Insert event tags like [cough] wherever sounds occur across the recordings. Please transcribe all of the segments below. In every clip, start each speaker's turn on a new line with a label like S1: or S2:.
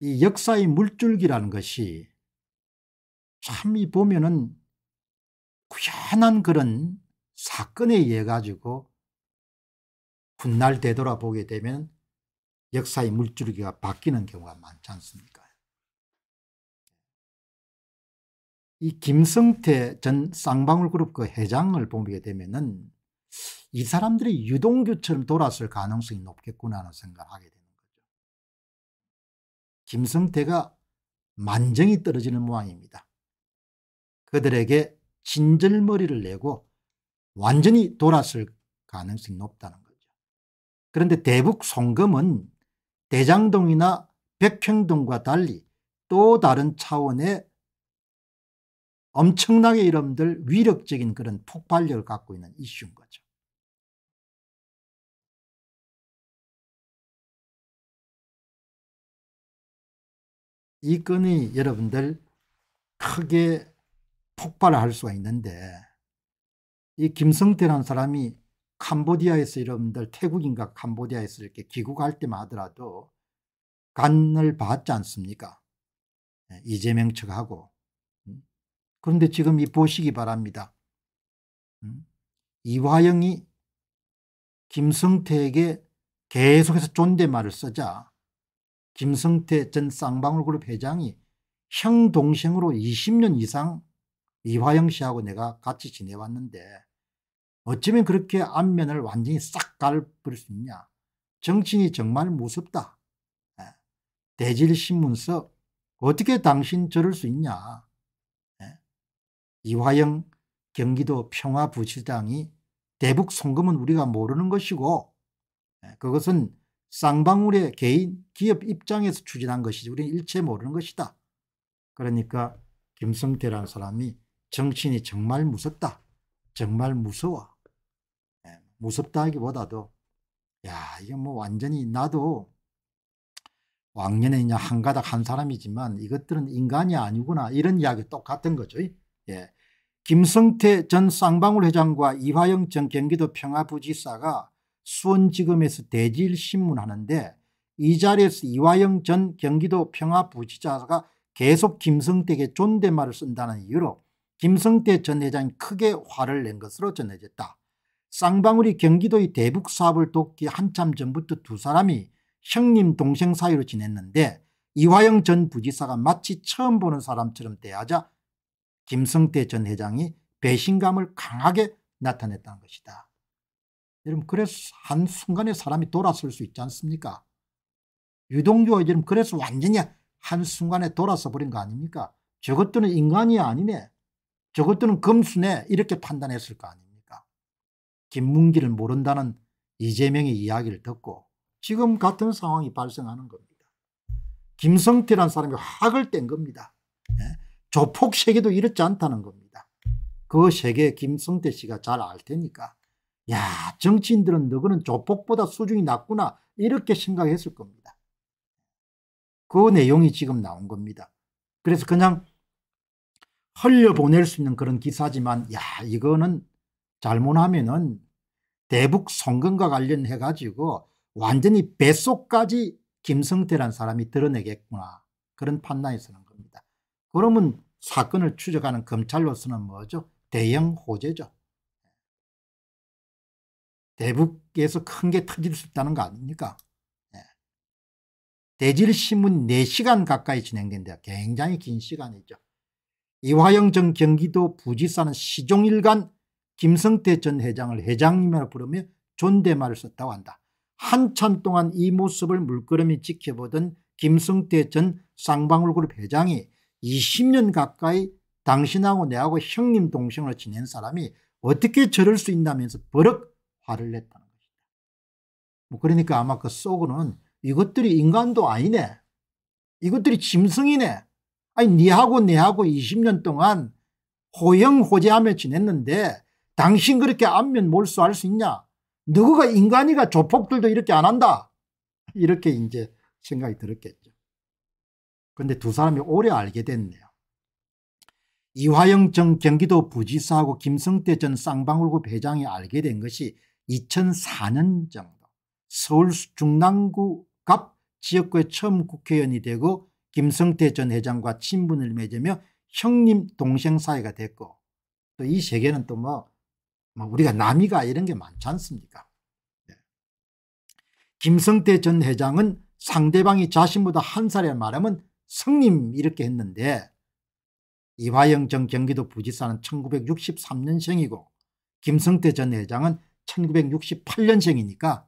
S1: 이 역사의 물줄기라는 것이 참이 보면은 괜한 그런 사건에 의해 가지고 훗날 되돌아보게 되면 역사의 물줄기가 바뀌는 경우가 많지 않습니까? 이 김성태 전 쌍방울그룹 그 회장을 보게 되면은 이 사람들이 유동규처럼 돌았을 가능성이 높겠구나 하는 생각을 하게 됩니다. 김성태가 만정이 떨어지는 모양입니다. 그들에게 진절머리를 내고 완전히 돌았을 가능성이 높다는 거죠. 그런데 대북 송금은 대장동이나 백평동과 달리 또 다른 차원의 엄청나게 이름들 위력적인 그런 폭발력을 갖고 있는 이슈인 거죠. 이 건이 여러분들 크게 폭발할 수가 있는데 이 김성태라는 사람이 캄보디아에서 여러분들 태국인가 캄보디아에서 이렇게 귀국할 때만 하더라도 간을 받지 않습니까? 예, 이재명 측하고. 음. 그런데 지금 이 보시기 바랍니다. 음. 이화영이 김성태에게 계속해서 존댓말을 쓰자 김성태 전 쌍방울그룹 회장이 형 동생으로 20년 이상 이화영 씨하고 내가 같이 지내왔는데 어쩌면 그렇게 안면을 완전히 싹 갈아버릴 수 있냐. 정신이 정말 무섭다. 예. 대질신문서 어떻게 당신 저럴 수 있냐. 예. 이화영 경기도 평화부시장이 대북 송금은 우리가 모르는 것이고 예, 그것은 쌍방울의 개인 기업 입장에서 추진한 것이지 우리는 일체 모르는 것이다. 그러니까 김성태라는 사람이 정신이 정말 무섭다. 정말 무서워. 예, 무섭다 하기보다도 야 이게 뭐 완전히 나도 왕년에 그냥 한 가닥 한 사람이지만 이것들은 인간이 아니구나 이런 이야기 똑같은 거죠. 예. 김성태 전 쌍방울 회장과 이화영 전 경기도 평화부지사가 수원지검에서 대질 신문하는데 이 자리에서 이화영 전 경기도 평화부지자가 계속 김성택의 존댓말을 쓴다는 이유로 김성태 전 회장이 크게 화를 낸 것으로 전해졌다. 쌍방울이 경기도의 대북 사업을 돕기 한참 전부터 두 사람이 형님 동생 사이로 지냈는데 이화영 전 부지사가 마치 처음 보는 사람처럼 대하자 김성태 전 회장이 배신감을 강하게 나타냈다는 것이다. 여러분 그래서 한순간에 사람이 돌아설 수 있지 않습니까? 유동규가 여러 그래서 완전히 한순간에 돌아서 버린 거 아닙니까? 저것들은 인간이 아니네. 저것들은 금수네. 이렇게 판단했을 거 아닙니까? 김문기를 모른다는 이재명의 이야기를 듣고 지금 같은 상황이 발생하는 겁니다. 김성태라는 사람이 학을 뗀 겁니다. 예? 조폭 세계도 이렇지 않다는 겁니다. 그 세계 에 김성태 씨가 잘 알 테니까 야, 정치인들은 너그는 조폭보다 수준이 낮구나. 이렇게 생각했을 겁니다. 그 내용이 지금 나온 겁니다. 그래서 그냥 흘려보낼 수 있는 그런 기사지만, 야, 이거는 잘못하면은 대북 선거과 관련해가지고 완전히 뱃속까지 김성태란 사람이 드러내겠구나. 그런 판단이 서는 겁니다. 그러면 사건을 추적하는 검찰로서는 뭐죠? 대형 호재죠. 대북에서 큰 게 터질 수 있다는 거 아닙니까? 예. 네. 대질신문 4시간 가까이 진행된대요. 굉장히 긴 시간이죠. 이화영 전 경기도 부지사는 시종일관 김성태 전 회장을 회장님이라 부르며 존대말을 썼다고 한다. 한참 동안 이 모습을 물끄러미 지켜보던 김성태 전 쌍방울그룹 회장이 20년 가까이 당신하고 내하고 형님 동생으로 지낸 사람이 어떻게 저럴 수 있나면서 버럭 화를 냈다는 것이다. 뭐 그러니까 아마 그 속으로는 이것들이 인간도 아니네. 이것들이 짐승이네. 아니 니하고 내하고 20년 동안 호영호재하며 지냈는데 당신 그렇게 안면 몰수할 수 있냐? 누구가 인간이가 조폭들도 이렇게 안 한다. 이렇게 이제 생각이 들었겠죠. 그런데 두 사람이 오래 알게 됐네요. 이화영 전 경기도 부지사하고 김성태 전 쌍방울급 회장이 알게 된 것이 2004년 정도 서울 중랑구갑 지역구에 처음 국회의원이 되고 김성태 전 회장과 친분을 맺으며 형님 동생 사이가 됐고 또 이 세계는 또뭐 뭐 우리가 남이가 이런 게 많지 않습니까 네. 김성태 전 회장은 상대방이 자신보다 한 살에 말하면 성님 이렇게 했는데 이화영 전 경기도 부지사는 1963년생이고 김성태 전 회장은 1968년생이니까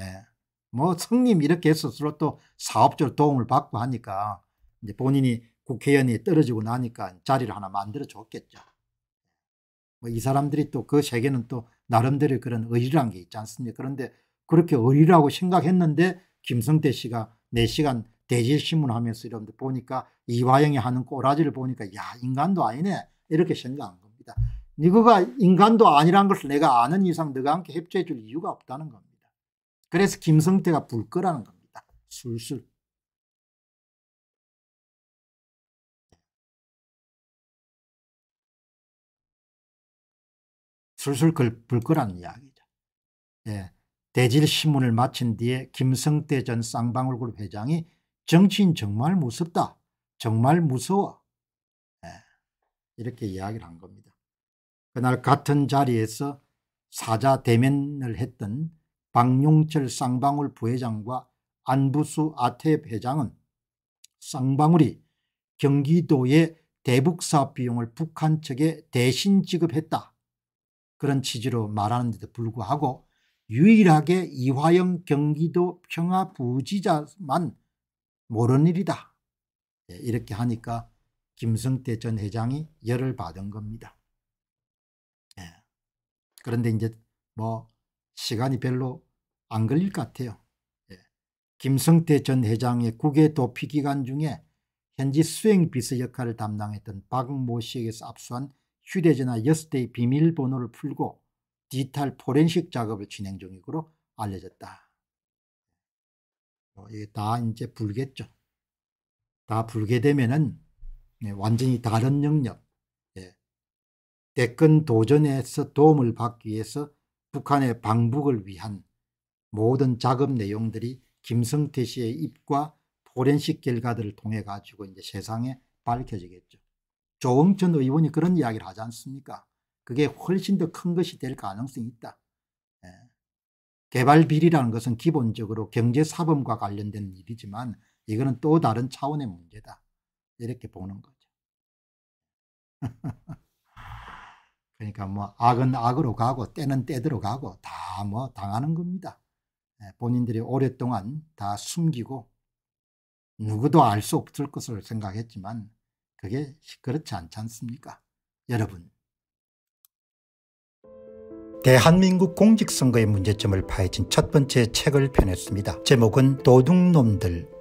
S1: 예. 뭐 성님 이렇게 스스로 또 사업적으로 도움을 받고 하니까 이제 본인이 국회의원이 떨어지고 나니까 자리를 하나 만들어 줬겠죠. 뭐이 사람들이 또 그 세계는 또 나름대로 그런 의리란 게 있지 않습니까? 그런데 그렇게 의리라고 생각했는데 김성태 씨가 4시간 대질신문 하면서 이런데 보니까 이화영이 하는 꼬라지를 보니까 야 인간도 아니네 이렇게 생각한 거 네가 인간도 아니란 것을 내가 아는 이상 네가 함께 협조해 줄 이유가 없다는 겁니다. 그래서 김성태가 불 거라는 겁니다. 술술. 술술 불 거라는 이야기죠. 예. 대질신문을 마친 뒤에 김성태 전 쌍방울그룹 회장이 정치인 정말 무섭다. 정말 무서워. 예. 이렇게 이야기를 한 겁니다. 그날 같은 자리에서 사자 대면을 했던 박용철 쌍방울 부회장과 안부수 아태협 회장은 쌍방울이 경기도의 대북사업 비용을 북한 측에 대신 지급했다. 그런 취지로 말하는데도 불구하고 유일하게 이화영 경기도 평화부지자만 모르는 일이다. 예, 이렇게 하니까 김성태 전 회장이 열을 받은 겁니다. 그런데 이제 뭐 시간이 별로 안 걸릴 것 같아요. 예. 김성태 전 회장의 국외 도피 기간 중에 현지 수행비서 역할을 담당했던 박 모 씨에게서 압수한 휴대전화 6대의 비밀번호를 풀고 디지털 포렌식 작업을 진행 중이므로 알려졌다. 어, 이게 다 이제 불겠죠. 다 불게 되면은 예, 완전히 다른 영역, 대권 도전에서 도움을 받기 위해서 북한의 방북을 위한 모든 작업 내용들이 김성태 씨의 입과 포렌식 결과들을 통해 가지고 이제 세상에 밝혀지겠죠. 조응천 의원이 그런 이야기를 하지 않습니까? 그게 훨씬 더 큰 것이 될 가능성이 있다. 예. 개발 비리라는 것은 기본적으로 경제 사범과 관련된 일이지만 이거는 또 다른 차원의 문제다. 이렇게 보는 거죠. [laughs] 그러니까 뭐 악은 악으로 가고 때는 때대로 가고 다 뭐 당하는 겁니다. 예, 본인들이 오랫동안 다 숨기고 누구도 알 수 없을 것을 생각했지만 그게 시끄럽지 않지 않습니까? 여러분 대한민국 공직선거의 문제점을 파헤친 첫 번째 책을 펴냈습니다. 제목은 도둑놈들